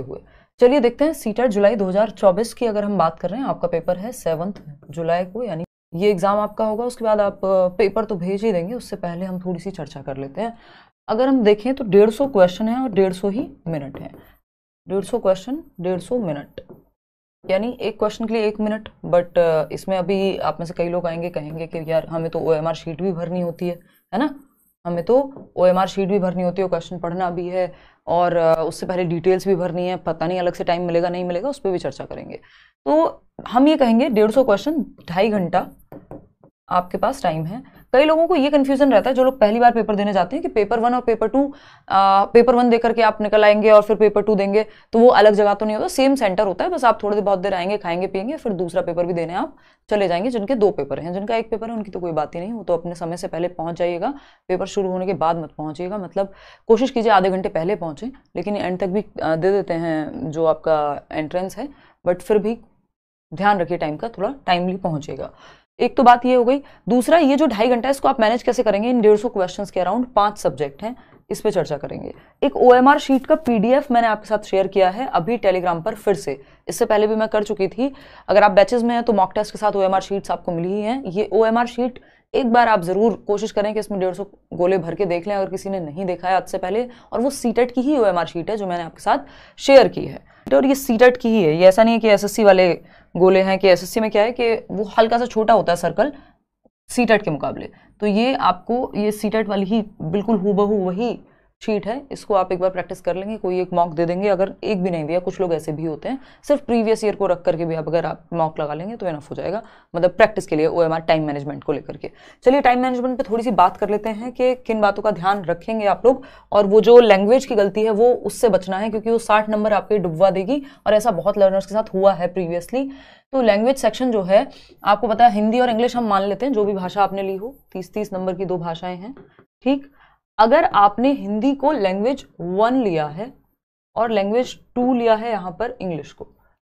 देखते हुए चलिए देखते हैं सीटर जुलाई 2024 की अगर हम बात कर रहे हैं आपका पेपर है सेवन्थ जुलाई को यानी ये एग्ज़ाम आपका होगा उसके बाद आप पेपर तो भेज ही देंगे उससे पहले हम थोड़ी सी चर्चा कर लेते हैं अगर हम देखें तो डेढ़ सौ क्वेश्चन है और डेढ़ सौ ही मिनट है डेढ़ सौ क्वेश्चन डेढ़ सौ मिनट यानी एक क्वेश्चन के लिए एक मिनट बट इसमें अभी आप में से कई लोग आएंगे कहेंगे कि यार हमें तो ओ शीट भी भरनी होती है है ना हमें तो ओ एम आर शीट भी भरनी होती है क्वेश्चन पढ़ना भी है और उससे पहले डिटेल्स भी भरनी है पता नहीं अलग से टाइम मिलेगा नहीं मिलेगा उस पर भी चर्चा करेंगे तो हम ये कहेंगे डेढ़ सौ क्वेश्चन ढाई घंटा आपके पास टाइम है कई लोगों को ये कन्फ्यूजन रहता है जो लोग पहली बार पेपर देने जाते हैं कि पेपर वन और पेपर टू पेपर वन देकर के आप निकल आएंगे और फिर पेपर टू देंगे तो वो अलग जगह तो नहीं होता सेम सेंटर होता है बस आप थोड़े देर बहुत देर आएंगे खाएंगे पियेंगे फिर दूसरा पेपर भी देने आप चले जाएंगे जिनके दो पेपर हैं जिनका एक पेपर है उनकी तो कोई बात ही नहीं वो तो अपने समय से पहले पहुंच जाइएगा पेपर शुरू होने के बाद मत पहुंचिएगा मतलब कोशिश कीजिए आधे घंटे पहले पहुंचे लेकिन एंड तक भी दे देते हैं जो आपका एंट्रेंस है बट फिर भी ध्यान रखिए टाइम का थोड़ा टाइमली पहुंचेगा एक तो बात ये हो गई दूसरा ये जो ढाई घंटा इसको आप मैनेज कैसे करेंगे इन डेढ़ सौ क्वेश्चन के अराउंड पांच सब्जेक्ट हैं इस पर चर्चा करेंगे एक ओ शीट का पीडीएफ मैंने आपके साथ शेयर किया है अभी टेलीग्राम पर फिर से इससे पहले भी मैं कर चुकी थी अगर आप बैचेज में हैं तो मॉक टेस्ट के साथ ओ शीट्स आपको मिली ही हैं ये ओ शीट एक बार आप ज़रूर कोशिश करें कि इसमें डेढ़ सौ गोले भर के देख लें अगर किसी ने नहीं देखा है आज से पहले और वो सीटेट e की ही ओ शीट है जो मैंने आपके साथ शेयर की है और ये सीटेट e की ही है ये ऐसा नहीं है कि सी वाले गोले हैं कि एसएससी में क्या है कि वो हल्का सा छोटा होता है सर्कल सीटेट के मुकाबले तो ये आपको ये सीटेट वाली ही बिल्कुल हु बहू वही शीट है इसको आप एक बार प्रैक्टिस कर लेंगे कोई एक मॉक दे देंगे अगर एक भी नहीं दिया कुछ लोग ऐसे भी होते हैं सिर्फ प्रीवियस ईयर को रख करके भी आप अगर आप मॉक लगा लेंगे तो एनफ हो जाएगा मतलब प्रैक्टिस के लिए ओ टाइम मैनेजमेंट को लेकर के चलिए टाइम मैनेजमेंट पर थोड़ी सी बात कर लेते हैं कि किन बातों का ध्यान रखेंगे आप लोग और वो जो लैंग्वेज की गलती है वो उससे बचना है क्योंकि वो साठ नंबर आपके डुबवा देगी और ऐसा बहुत लर्नर्स के साथ हुआ है प्रीवियसली तो लैंग्वेज सेक्शन जो है आपको पता है हिंदी और इंग्लिश हम मान लेते हैं जो भी भाषा आपने ली हो तीस तीस नंबर की दो भाषाएं हैं ठीक अगर आपने हिंदी को लैंग्वेज वन लिया है और लैंग्वेज टू लिया है यहाँ पर इंग्लिश को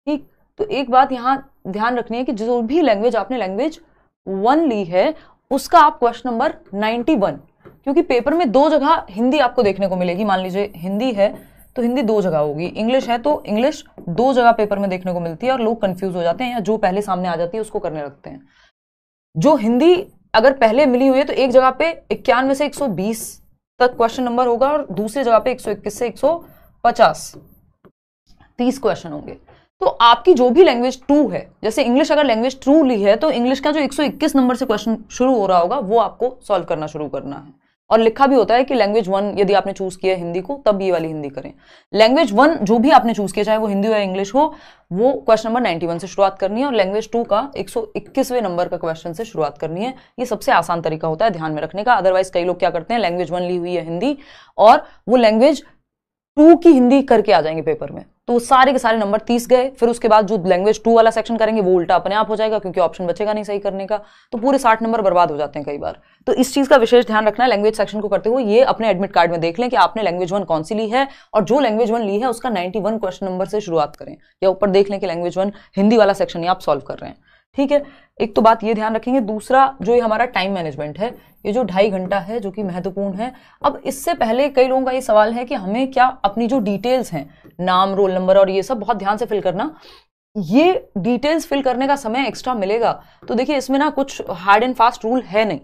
ठीक तो एक बात यहाँ ध्यान रखनी है कि जो भी लैंग्वेज आपने लैंग्वेज वन ली है उसका आप क्वेश्चन नंबर नाइन्टी वन क्योंकि पेपर में दो जगह हिंदी आपको देखने को मिलेगी मान लीजिए हिंदी है तो हिंदी दो जगह होगी इंग्लिश है तो इंग्लिश दो जगह पेपर में देखने को मिलती है और लोग कंफ्यूज हो जाते हैं या जो पहले सामने आ जाती है उसको करने लगते हैं जो हिंदी अगर पहले मिली हुई है तो एक जगह पे इक्यानवे से 120 तक क्वेश्चन नंबर होगा और दूसरी जगह पे 121 से 150 तीस क्वेश्चन होंगे तो आपकी जो भी लैंग्वेज ट्रू है जैसे इंग्लिश अगर लैंग्वेज ट्रू ली है तो इंग्लिश का जो 121 नंबर से क्वेश्चन शुरू हो रहा होगा वो आपको सॉल्व करना शुरू करना है और लिखा भी होता है कि लैंग्वेज वन यदि आपने चूज किया हिंदी को तब ये वाली हिंदी करें लैंग्वेज वन जो भी आपने चूज किया चाहे वो हिंदी हो या इंग्लिश हो वो क्वेश्चन नंबर 91 से शुरुआत करनी है और लैंग्वेज टू का 121वें नंबर का क्वेश्चन से शुरुआत करनी है ये सबसे आसान तरीका होता है ध्यान में रखने का अदरवाइज कई लोग क्या करते हैं लैंग्वेज वन ली हुई है हिंदी और वो लैंग्वेज टू की हिंदी करके आ जाएंगे पेपर में तो सारे के सारे नंबर तीस गए फिर उसके बाद जो लैंग्वेज टू वाला सेक्शन करेंगे वो उल्टा अपने आप हो जाएगा क्योंकि ऑप्शन बचेगा नहीं सही करने का तो पूरे साठ नंबर बर्बाद हो जाते हैं कई बार तो इस चीज़ का विशेष ध्यान रखना है लैंग्वेज सेक्शन को करते हुए ये अपने एडमिट कार्ड में देख लें कि आपने लैंग्वेज वन कौन सी ली है और जो लैंग्वेज वन ली है उसका नाइन्टी क्वेश्चन नंबर से शुरुआत करें या ऊपर देख लें कि लैंग्वेज वन हिंदी वाला सेक्शन ही आप सॉल्व कर रहे हैं ठीक है एक तो बात ये ध्यान रखेंगे दूसरा जो ये हमारा टाइम मैनेजमेंट है ये जो ढाई घंटा है जो कि महत्वपूर्ण है अब इससे पहले कई लोगों का ये सवाल है कि हमें क्या अपनी जो डिटेल्स हैं नाम रोल नंबर और ये सब बहुत ध्यान से फिल करना ये डिटेल्स फिल करने का समय एक्स्ट्रा मिलेगा तो देखिए इसमें ना कुछ हार्ड एंड फास्ट रूल है नहीं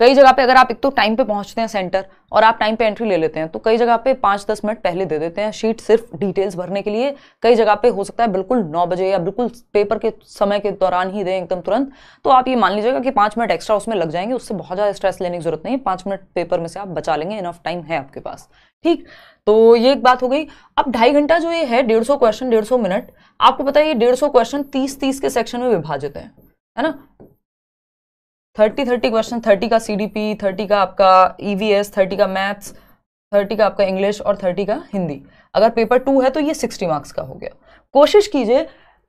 कई जगह पे अगर आप एक तो टाइम पे पहुंचते हैं सेंटर और आप टाइम पे एंट्री ले लेते हैं तो कई जगह पे पाँच दस मिनट पहले दे देते हैं शीट सिर्फ डिटेल्स भरने के लिए कई जगह पे हो सकता है बिल्कुल नौ बजे या बिल्कुल पेपर के समय के दौरान ही दें एकदम तुरंत तो आप ये मान लीजिएगा कि पाँच मिनट एक्स्ट्रा उसमें लग जाएंगे उससे बहुत ज़्यादा स्ट्रेस लेने की जरूरत नहीं है पाँच मिनट पेपर में से आप बचा लेंगे इनफ टाइम है आपके पास ठीक तो ये एक बात हो गई अब ढाई घंटा जो ये है डेढ़ सौ क्वेश्चन डेढ़ सौ मिनट आपको पता है ये डेढ़ सौ क्वेश्चन तीस तीस के सेक्शन में विभाजित है ना थर्टी थर्टी क्वेश्चन थर्टी का सीडीपी थर्टी का आपका ईवीएस e थर्टी का मैथ्स थर्टी का आपका इंग्लिश और थर्टी का हिंदी अगर पेपर टू है तो ये सिक्सटी मार्क्स का हो गया कोशिश कीजिए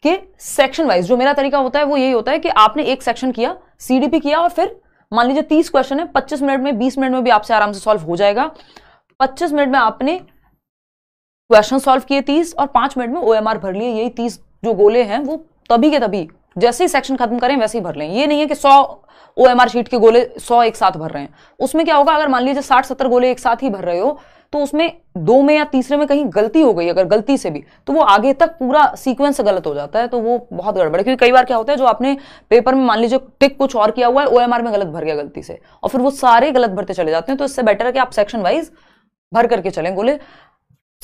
कि सेक्शन वाइज जो मेरा तरीका होता है वो यही होता है कि आपने एक सेक्शन किया सीडीपी किया और फिर मान लीजिए तीस क्वेश्चन है पच्चीस मिनट में बीस मिनट में भी आपसे आराम से सॉल्व हो जाएगा पच्चीस मिनट में आपने क्वेश्चन सॉल्व किए तीस और पांच मिनट में ओ भर लिए यही तीस जो गोले हैं वो तभी के तभी जैसे ही सेक्शन खत्म करें वैसे ही भर लें ये नहीं है कि सौ ओ एम आर शीट के गोले सौ एक साथ भर रहे हैं उसमें क्या होगा अगर मान लीजिए साठ सत्तर गोले एक साथ ही भर रहे हो तो उसमें दो में या तीसरे में कहीं गलती हो गई अगर गलती से भी तो वो आगे तक पूरा सीक्वेंस गलत हो जाता है तो वो बहुत गड़बड़ है क्योंकि कई बार क्या होता है जो आपने पेपर में मान लीजिए टिक कुछ और किया हुआ है ओ में गलत भर गया गलती से और फिर वो सारे गलत भरते चले जाते हैं तो इससे बेटर है कि आप सेक्शन वाइज भर करके चलें गोले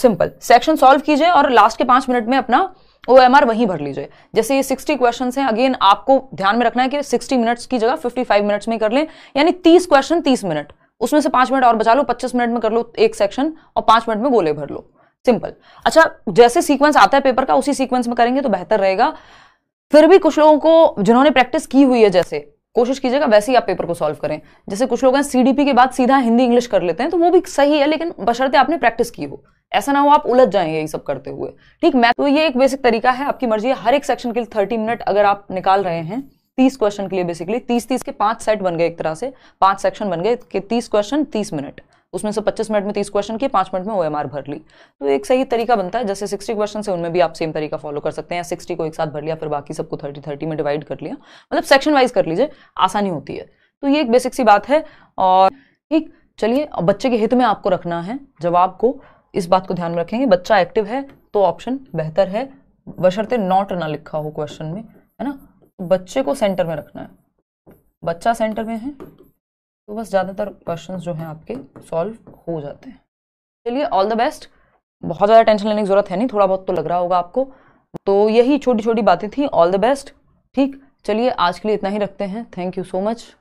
सिंपल सेक्शन सॉल्व कीजिए और लास्ट के पांच मिनट में अपना ओ एम आर वहीं भर लीजिए जैसे ये 60 क्वेश्चन हैं अगेन आपको ध्यान में रखना है कि 60 मिनट्स की जगह 55 मिनट्स में कर लें यानी 30 क्वेश्चन 30 मिनट उसमें से पांच मिनट और बचा लो पच्चीस मिनट में कर लो एक सेक्शन और पांच मिनट में गोले भर लो सिंपल अच्छा जैसे सीक्वेंस आता है पेपर का उसी सीक्वेंस में करेंगे तो बेहतर रहेगा फिर भी कुछ लोगों को जिन्होंने प्रैक्टिस की हुई है जैसे कोशिश कीजिएगा वैसे ही आप पेपर को सॉल्व करें जैसे कुछ लोग हैं सीडीपी के बाद सीधा हिंदी इंग्लिश कर लेते हैं तो वो भी सही है लेकिन बशर्ते आपने प्रैक्टिस की हो ऐसा ना हो आप उलझ जाएं यही सब करते हुए ठीक मैथ तो ये एक बेसिक तरीका है आपकी मर्जी है हर एक सेक्शन के लिए थर्टी मिनट अगर आप निकाल रहे हैं तीस क्वेश्चन के लिए बेसिकली तीस तीस के पांच सेट बन गए एक तरह से पांच सेक्शन बन गए तीस क्वेश्चन तीस मिनट उसमें से 25 मिनट में 30 क्वेश्चन किए पांच मिनट में ओ भर ली तो एक सही तरीका बनता है जैसे 60 क्वेश्चन है उनमें भी आप सेम तरीका फॉलो कर सकते हैं या 60 को एक साथ भर लिया फिर बाकी सबको 30 30 में डिवाइड कर लिया मतलब सेक्शन वाइज कर लीजिए आसानी होती है तो ये एक बेसिक सी बात है और ठीक चलिए बच्चे के हित में आपको रखना है जवाब को इस बात को ध्यान में रखेंगे बच्चा एक्टिव है तो ऑप्शन बेहतर है बशर्ते नॉट ना लिखा हो क्वेश्चन में है ना तो बच्चे को सेंटर में रखना है बच्चा सेंटर में है तो बस ज़्यादातर क्वेश्चन जो हैं आपके सॉल्व हो जाते हैं चलिए ऑल द बेस्ट बहुत ज़्यादा टेंशन लेने की ज़रूरत है नहीं थोड़ा बहुत तो लग रहा होगा आपको तो यही छोटी छोटी बातें थी ऑल द बेस्ट ठीक चलिए आज के लिए इतना ही रखते हैं थैंक यू सो मच